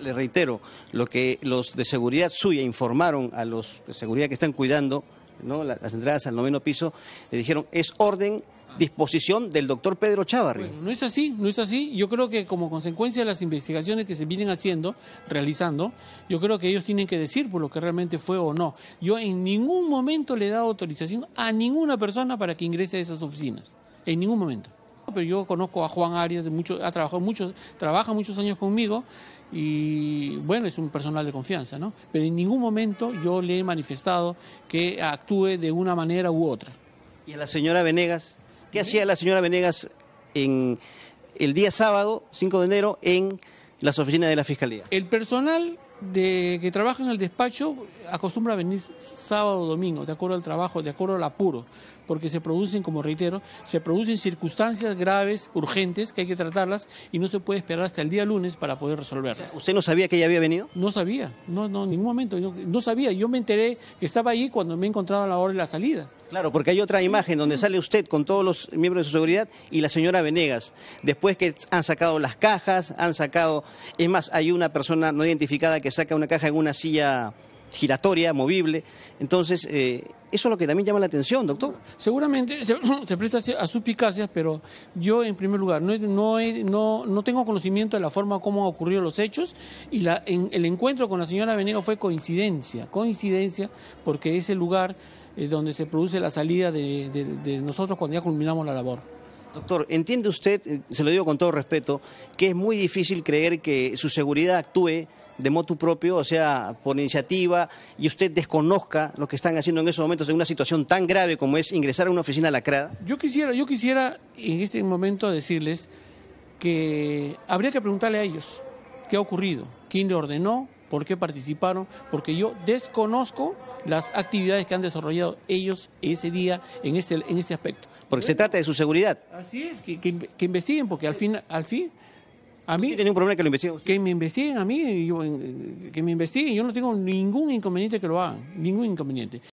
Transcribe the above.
le reitero, lo que los de seguridad suya informaron a los de seguridad que están cuidando ¿no? las entradas al noveno piso, le dijeron, es orden disposición del doctor Pedro Chávarri. no es así, no es así. Yo creo que como consecuencia de las investigaciones que se vienen haciendo, realizando, yo creo que ellos tienen que decir por lo que realmente fue o no. Yo en ningún momento le he dado autorización a ninguna persona para que ingrese a esas oficinas. En ningún momento pero yo conozco a Juan Arias, de mucho, ha trabajado muchos, trabaja muchos años conmigo y bueno, es un personal de confianza, ¿no? Pero en ningún momento yo le he manifestado que actúe de una manera u otra. ¿Y a la señora Venegas? ¿Qué hacía la señora Venegas en el día sábado, 5 de enero, en las oficinas de la Fiscalía. El personal de, que trabaja en el despacho acostumbra a venir sábado o domingo, de acuerdo al trabajo, de acuerdo al apuro, porque se producen, como reitero, se producen circunstancias graves, urgentes, que hay que tratarlas y no se puede esperar hasta el día lunes para poder resolverlas. ¿Usted no sabía que ella había venido? No sabía, no, no, en ningún momento, no, no sabía. Yo me enteré que estaba ahí cuando me encontraba a la hora de la salida. Claro, porque hay otra imagen donde sale usted con todos los miembros de su seguridad y la señora Venegas. Después que han sacado las cajas, han sacado... Es más, hay una persona no identificada que saca una caja en una silla giratoria, movible. Entonces, eh, eso es lo que también llama la atención, doctor. Seguramente se, presta a suspicacias, pero yo, en primer lugar, no, no, tengo conocimiento de la forma como han ocurrido los hechos y la, el encuentro con la señora Venegas fue coincidencia, coincidencia, porque ese lugar eh, donde se produce la salida de, nosotros cuando ya culminamos la labor. Doctor, ¿entiende usted, eh, se lo digo con todo respeto, que es muy difícil creer que su seguridad actúe de motu propio, o sea, por iniciativa, y usted desconozca lo que están haciendo en esos momentos en una situación tan grave como es ingresar a una oficina lacrada? Yo quisiera, yo quisiera en este momento decirles que habría que preguntarle a ellos qué ha ocurrido, quién le ordenó, por qué participaron, porque yo desconozco las actividades que han desarrollado ellos ese día en ese, en ese aspecto. Porque se trata de su seguridad. Así es, que, investiguen, porque al fin, al fin a mí, tiene un problema que lo investiguen. Que me investiguen a mí, que me investiguen. Yo no tengo ningún inconveniente que lo hagan, ningún inconveniente.